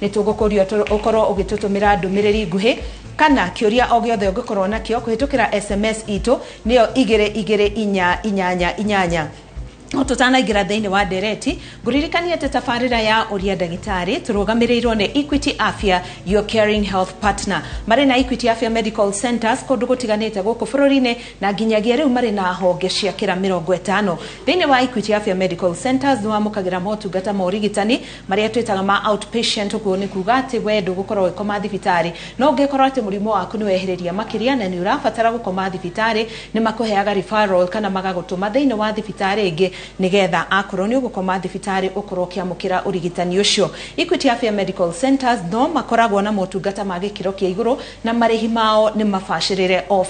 nä tå gåkåria å korwo å gä tå tå mä ra ndå mä rä ri nguhä kana kä å ria o gä othe å ngä korwo nakio kå hä tå kä ra sms itå nä yo igä rä igä rä inya inyanya inyanya tutanaingira thiini wa ndereti ngũririkania atĩ tabarĩra ya ũria ndagĩtarĩ tũrũgamĩrĩirwo nĩ equity afia your caring health partner marĩ na equity afia medical centers kũndũ gũtiganĩte gũkũ bũrũri-inĩ na nginyagia rĩu marĩ na honge cia kĩra mĩrongo ĩtano thĩinĩ wa equity afia medical centers nĩ wamũkagĩra motungata ma ũrigitani marĩa twĩtaga ma outpatient ũguo nĩ kuga atĩ we ndũgũkorwo ũgĩkoma thibitarĩ no ũngĩkorwo atĩ mũrimũ waku nĩ wehereria makĩria na nĩ ũrabatara gũkoma thibitarĩ nĩ makũheaga referral kana magagũtũma thĩinĩ wa thibitarĩ ĩngĩ nigetha akorwo ni ugukoma thibitarĩ ukorwo ukiamukira urigitani ucio Equity Afya Medical Centers no makoragwo na motungata ma gĩkĩro kĩa iguru na marehi mao ni mabacĩrĩre o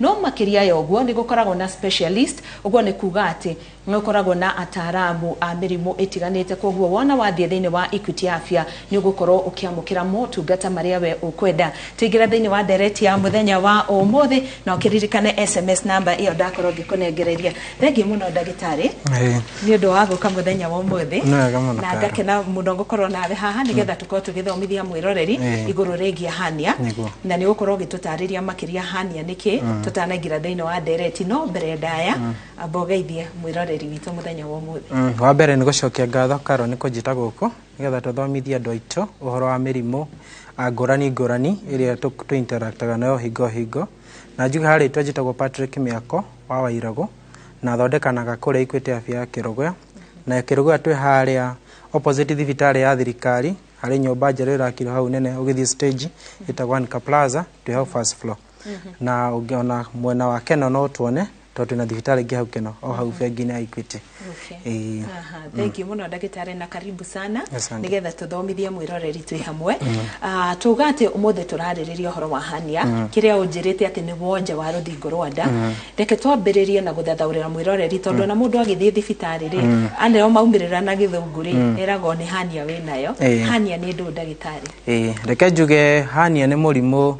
no makiria ya ũguo nĩ gũkoragwo na specialist ũguo ni kuga atĩ no koragwo na ataramu a mirimu itiganite koguo wona wathie thini wa Equity Afya ni ugukorwo ukiamukira motungata maria we ukwenda tingira thini wa ndereti ya muthenya wa umuthi na ukiririkane SMS number iyo ndakorwo ngikunegereria thengi muno ndagitari ni undu wa guka muthenya wa umuthi na ngakena muno gukorwo nawe haha getha nigetha tukorwo tugithomithia mwiroreri iguru rigi ya hania na ni ugukorwo ugitutariria makiria hania niki mm. tutanaingira thini wa ndereti no mbere ndaya mm. ambogeithie mwiroreri muruteri witå må thenya wa må mm, wa mbere nä gå cokia ngatho karo nä kå njita gå kå nä getha tå thomithie andå aitå å horo wa mä rimå ngårani ngårani ä rä a tå interactaga nayo hingo hingo na njuge harä two njätagwo patrick mä ako wa wairagå na thondekanaga kå rä a ikuä te abia ya kä rå na kä rå gwä twä harä a opposite thibitarä ya thirikari harä nyåmba njerå ä rakirwo hau nene å gä thiä stage ä tagwo plaza twä hau first floor mhm. na ona mwena wa keno no tuone tondå na thibitarä ngä hau keno o hau mhm. bengi-inä ya Equity må no ndagätarä na karibu sana nä getha tå thomithie mwä roreri twä hamwe mhm. ah, tå ga atä må thä tå rarä rä ria å horo wa hania mhm. kä rä a å njä rä te atä nä wonja wa rå thingo rwa nda reke twambä rä rie na gå thathaå rä ra mwä roreri tondå ona må ndå agä thiä thibitarä rä aneo maumä rä ra na gä thångå rä eragwo nä hania wä nayo hania nä ndå ndagä tarä reke njuge hania nä må rimå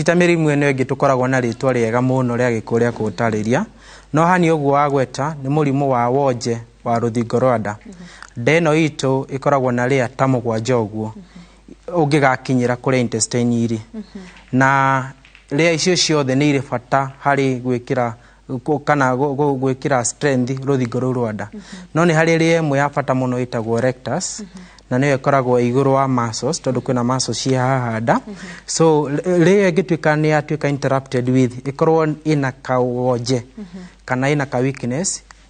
tita mä no ä ĩngĩ tũkoragwo na rĩtwa rĩega mũno rĩa gĩkuũ rĩa kũũtarĩria no hani ũguo wa gweta nĩ mũrimũ wa wonje wa rũthingo rwa nda mm-hmm. nda ĩno itũ ĩkoragwo na rĩa ta mũgwanja ũguo mm-hmm. ũngĩgakinyĩra kũrĩa intestine irĩ mm-hmm. na rĩa icio ciothe nĩ irĩ bata harĩ gwĩkĩra kana gwĩkĩra strength rũthingo rũu rwa nda no nĩ harĩ rĩa ĩmwe ya bata mũno ĩtagwo rectus na nä yo ĩkoragwo igå rå wa masos tondå kwä na muscles ci haha nda so rä ä yo ĩngä tuä ka nä yatuä interrupted with ĩkorwo ĩna kawonje mm -hmm. kana ĩna ka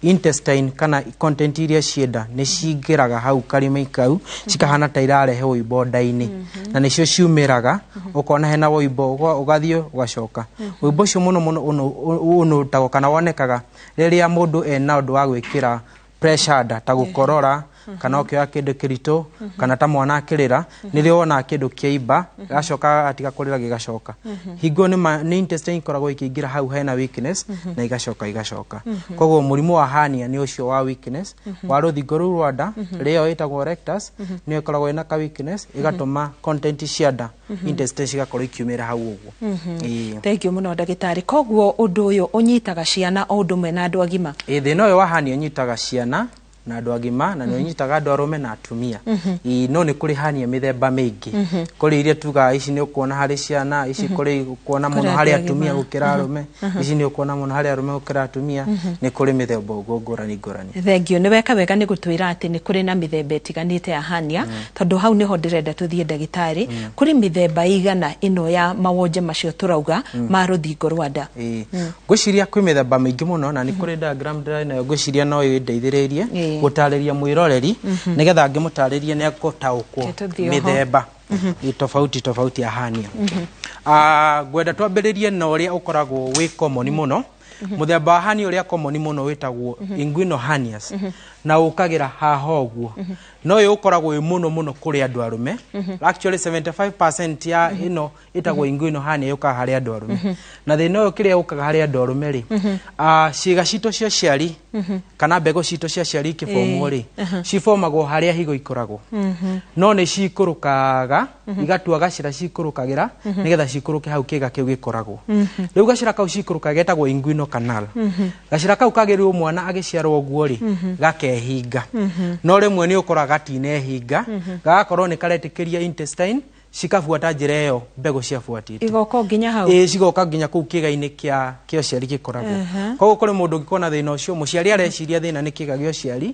intestine kana content iria cienda nä cingäraga hau karima kau cikahana ta irarehe wimbo nda-inä na nä cio ciumä raga ukona hena wimbo ugathiä ugacoka wimbo ũcio må no må no unutagwo kana wonekaga rä rä a må ndå ena å ndå wa gwä kä ra ta gå korora kana ukioya kindu kiritu kana ta mwana akirira nirio ona kindu kiaimba gacoka gatiga kurira gigacoka hingo ni intestine ikoragwo ikiingira hau hena weakness na igacoka igacoka koguo murimu wa hania ni ucio wa weakness wa ruthingo ruu rwa nda rio itagwo rectus nio ikoragwo ina ka weakness igatuma content cia nda intestine cigakorwo ikiumira hau uguo mhm. thengio muno ndagitari koguo undu uyu unyitaga ciana o undu mwe na andu agima thina uyu wa hania unyitaga ciana na andå agima na nä onyitaga mhm. andå arå me na atumia mhm. no nä kå rä hania mä themba mä ingä mhm. kå rä iria tuga ici nä å kuona harä ciana ici kå rä å kuona må no harä atumia gå kä ra arå me ici nä å kuona må no harä arå me gå kä ra atumia nä kå rä mä themba å guo ngårani ngårani thengio nä weka wega nä gå twä ra atä nä kå rä na mä themba ä te ya hania mm. tondå hau nä ho ndä renda tå thiä ndagä mm. kå rä mä themba igana ä no ya mawonje macio tå rauga mm. ma rå thingo rwa nda ngå ciria kwä mä themba mä ingä må no na nä kå rä ndagä nayo ngå ciria no ä ndeithä rä rie gutariria mwiroreri mhm. nigetha ngimutaririe ni agutaukwo mithemba mhm. tofauti tofauti ahanio mhm. ah, ngwenda twambiririe na uria ukoragwo wi common muno mm. Mm-hmm. muthemba wa hani uria common muno witagwo mm-hmm. inguino hanias mm-hmm. na ukagira haho guo no yo ukoragwo wi muno muno kuri andu arume actually 75% ya ino itagwo inguino hani yuka hari andu arume na thina uyu kiria ukaga hari andu arume ri shiga shito cia ciari kana bego shito cia ciari kifomori shifomago eh, uh-huh. cibomagwo haria higo ikoragwo no ni cikurukaga Mm-hmm. igatua gacira cikurukagira mm-hmm. nigetha cikuruke hau kiga kĩu gĩkoragwo mm-hmm. rĩu gacira kau ciikũrũkaga getagwo inguino canal gacira kau kagĩrĩirwo mwana agiciarwo guo ri gakehinga no ni ukora gatine hinga gakorwo ni karetikiria intestine cikabuata njĩra ĩyo mbegũ ciabuatĩte igoka nginya hau ĩ cigoka nginya kũu kĩga kia kĩa kĩa ũciari gĩkoragwo koguo kũrĩ mũndũ ũngĩkorwo na thĩna muciari mũciari areciria thĩna ni kiga gĩa ũciari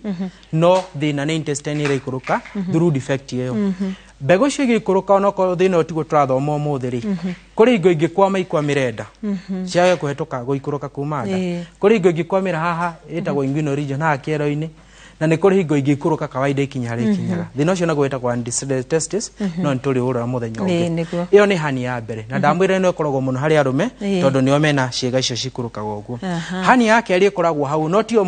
no thĩna nĩ intestine ikuruka through defect ĩyo mbegå cio igä ikå rå ka onokorwo thä na å tigå tå rathoma må thä rä kå rä ingo ingä kwama ikwa mä renda mhm. ciage kå hetå ka gå ikå rå ka kuma kå rä ingo ingä kwamä ra haha ä tagwo na haha ero-inä na nä kå rä hingo ingä ikå rå ka kawaida ikinya harä mhm. ikinyaga thä na å cio naguo wetagwo mhm. no nä tå rä å ra må thenya å ngä ä yo nä hani ya mbere na mhm. ndamwä rä no ä koragwo må no harä arå me tondå nä o mena ciäga icio cikå rå kaga å guo hani ya kerä ä koragwo hau no tio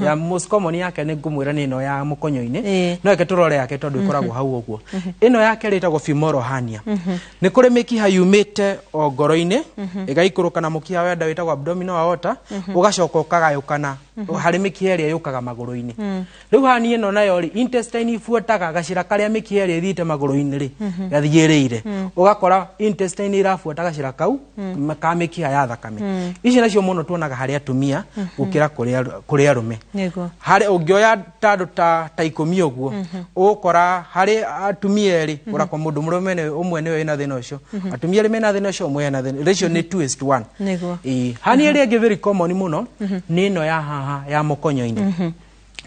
ya yake nä ngå mwä ra nä no ya må konyo-inä no eke tå rore yake tondå ä koragwo hau å guo ä no yake rä tagwo fimorohania nä kå rä mä kiha yumä te o ngoro-inä ä gaikå rå kana må kiha wenda wä tagwo aorta å gacoka å kagayå kana Mm-hmm. harä mä kä ä yå kaga magå inä mm. rä u hani ä no nayo rä intestine ibuataga gacira karä a mä kä ä thiite magå rå-inä rä mm-hmm. gathiä rä ire å mm. gakora intestine irabuata gacira kau mm. ka mä kä ha ya thakame ici nacio må no tuonaga harä atumia gå kä ra kå rä arå me å ngä oya ta ta ikå mi å guo å mm-hmm. kora harä atumia erä å rakwo må ndå må rå å mwe nä we na thä na å cio atumia rä mena thä na å cio å mwe ena thä na ratio nä hani ä rä ä ngä må no nä ä no ya haha haha ya mukonyo-ini mm -hmm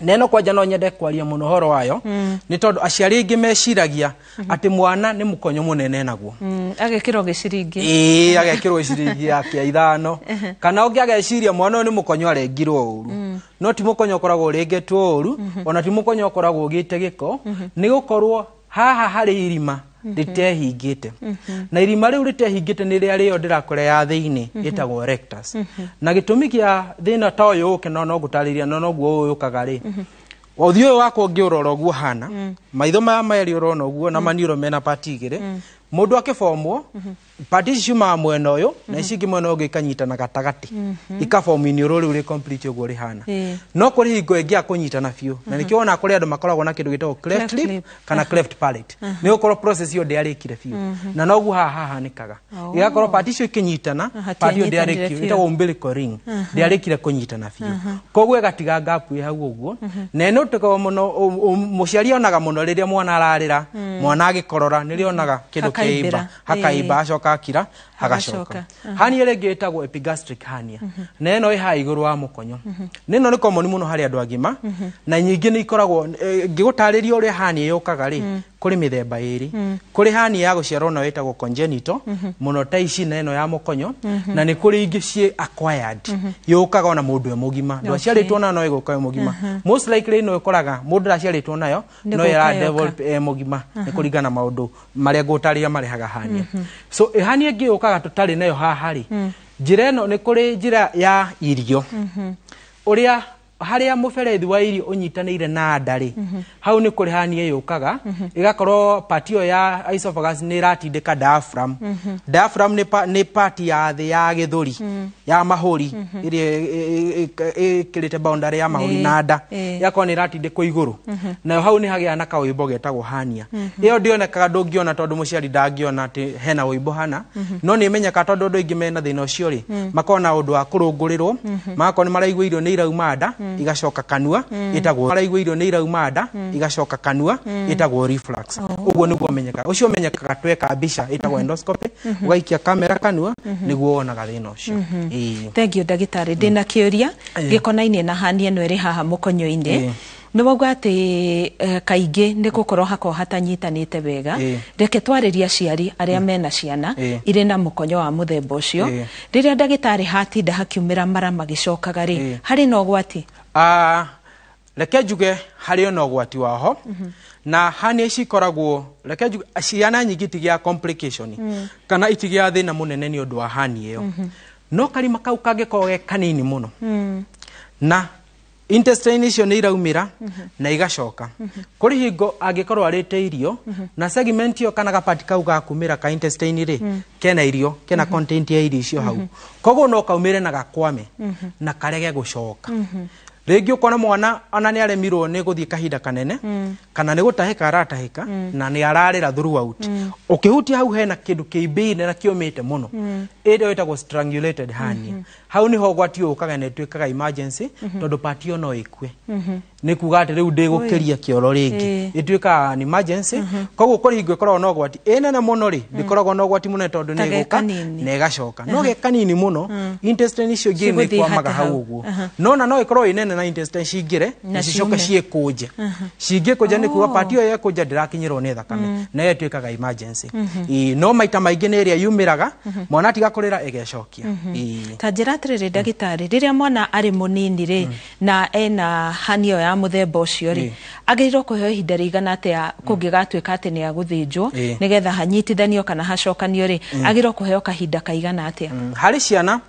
neno kwanja no nyende kwaria muno horo wayo mm. ni tondu aciari aingi meciragia mm -hmm. ati mwana ni mukonyo munene naguo mm. agekirwo giciringi ii agekirwo giciringi yake ithano kana ngä ageciria mwana nä ni mukonyo arengirwo uru ru mm. no ti mukonyo ukoragwo urengetwo uru mm ru ona ti mukonyo gä ugite giko ko mhm. nä ni gukorwo haha harä irima ritehingite mm-hmm. mm-hmm. na irima riu ritehingite ni ria rio ndirakore ya thiini itagwo mm-hmm. rectus na gitumi kia thina ta uyu uke no no gutariria no no guo ukaga ri uthi uyu wakwo ngiurora guo hana mm. maitho maya merĩ urona guo na mm. maniro mena pati igĩrĩ mm. mũndũ akĩbomwo pati ciumaga mwena uyu na ici ingi mwena ungi ikanyitana gatagati mhm. ikabomu iniũrũ rĩu rĩ complete ũguo rĩhana no kũrĩ hingo ĩngĩ akũnyitana biũ na mhm. nĩkĩo ona kũrĩ andũ makoragwo na kĩndũ gĩtagwo cleft lip kana cleft palate nĩ gũkorwo process ĩyo ndĩarĩkire biũ mhm. na noguo haha hahanĩkaga ĩgakorwo oh. pati icio ikĩnyitana pati ĩyo ndĩarĩkire ĩtagwo umbilical ring ndĩarĩkire kũnyitana biũ koguo ĩgatiga gap ĩ hau ũguo na ĩno tũkorwo mũno mũciari onaga mũno rĩrĩa mwana ararĩra mm. mwana agĩkorora nĩrĩonaga kĩndũ kĩimba hakaimba acoka gakakira hagacoka hani ĩrĩa ĩngĩ ĩtagwo epigastric hernia mhm. na no iha haha wa mukonyo mhm. ne no nĩ komoni mũno harĩ andũ agima mhm. na nyingĩ ni ikoragwo eh, ngigutaririo ri hernia yokaga ri kuri mithemba iri mm. kuri hani ya guciarwo na wetagwo congenital mm -hmm. muno ta ici na ino ya mukonyo mm -hmm. na ni kuri ingi ci acquired mm -hmm. yukaga ona mundu e mugima okay. ndaciaritwo na no iguka e mugima mm -hmm. most likely no ikoraga mundu ndaciaritwo nayo no ya develop e mugima uh mm-hmm. -huh. ni kuringana maundu maria ngutaria marehaga hani mm -hmm. so ihania e ingi yukaga tutari nayo haha ri mm. njira ino ni kuri njira ya irio mm -hmm. uria harä a må berethi wa irio å nyitanä na nda rä mm -hmm. hau nä kå rä hania yå kaga ä mm pati ä ya isophagus nä ĩratindä ka diaphragm mm -hmm. diaphragm nä, pati ya thä ya gä thå mhm. ya mahå ri mhm. ĩrĩa ĩkä rä te boundary ya mahå ri na nda ĩgakorwo nä kå igå rå mhm. nayo hau nä hagä a na kaå ĩmbo getagwo hania ĩyo ndĩonekaga ndå ngĩona tondå må ciari ndangĩona hena å hana no nä menyeka tondå andå aingä mena thä na å cio rä makorwo na å ndå wa kå rå ngå rä rwo magakorwo nä maraigu irio nä irauma nda Hmm. igacoka kanua hmm. itagwo araiguirio nä irauma nda hmm. igacoka kanua itagwo reflux uguo oh. niguo menyeka ucio menyekaga tweka mbica itagwo endoscopy ugaikia kamera kanua niguo wonaga thä na å cio thengio ndagä tarä ndä na kä å ria gä na hani ä no ä rä haha må konyo-inä nä wauga atä eh, kaingä nä gå korwo hakorwo hatanyitanä te wega eh. reke twarä ciari aria mm. mena ciana eh. irä na må konyo wa må themba å cio rä rä a ndagä hatinda hakiumä ra mara magä cokaga hari harä na å ah, reke njuge harä ona gwati waho mm -hmm. na hanä cikoragwo reke njuge ciana nyingä itigä complication mm. kana itigä thä na må nene nä wa hani yo mm -hmm. no karima kau kangä ge kanini muno no mm. na intestine icio nä iraumä mhm. na igacoka mhm. kå rä hingo angä korwo arä te irio mhm. na segment ĩyo kana gapati kau gakumä ra ka intestine rä kena irio kena content ya irio icio hau koguo no kaumä re na gakwame na karege gå coka rĩngĩ ũkona mwana ona nĩ aremirwo nĩ gũthiĩ kahinda kanene mm. kana nĩ gũtahĩka aratahĩka mm. na nĩ ararĩra throughout mm. ũkĩhutia hau hena kĩndũ kĩimbĩire na kĩũmĩte mũno mm. ĩrĩa ĩtagwo strangulated hernia hau nä ho ukaga å kaga na ä tuä kaga tondå pati ĩyo no ä kue nä kuga atä rä u ndä gå kä ria kä oro rä ngä ä tuä kaga koguo kå na å gwati ä nene må no rä ndä koragwo na gwati må nene tondå nä gå ka na ä gacoka no gä kanini må no icio ingä nä kwamaga hau guo nona no ä korwo ä nene na intestine re na cicoke ciä kå nje cingä kå kuga oh. pati ä yo yekå nje ndä rakinyä thakame mhm. na ä tuä kaga no maita maingä nä ä rä a yumä raga mhm. mwana atiga kå rä ra atĩrĩrĩ ndagĩtarĩ riria mwana arĩ mũnini rĩ mm. na ena hani ĩyo ya mũthemba ũcio rĩ mm. agĩrĩirwo kũheo ihinda rĩigana atĩa kũngĩgatuĩka atĩ nĩ agũthĩnjwo mm. nigetha hanyitithanio kana hacokanio rĩ agĩrĩirwo kũheo kahinda kaigana atĩa hari ciana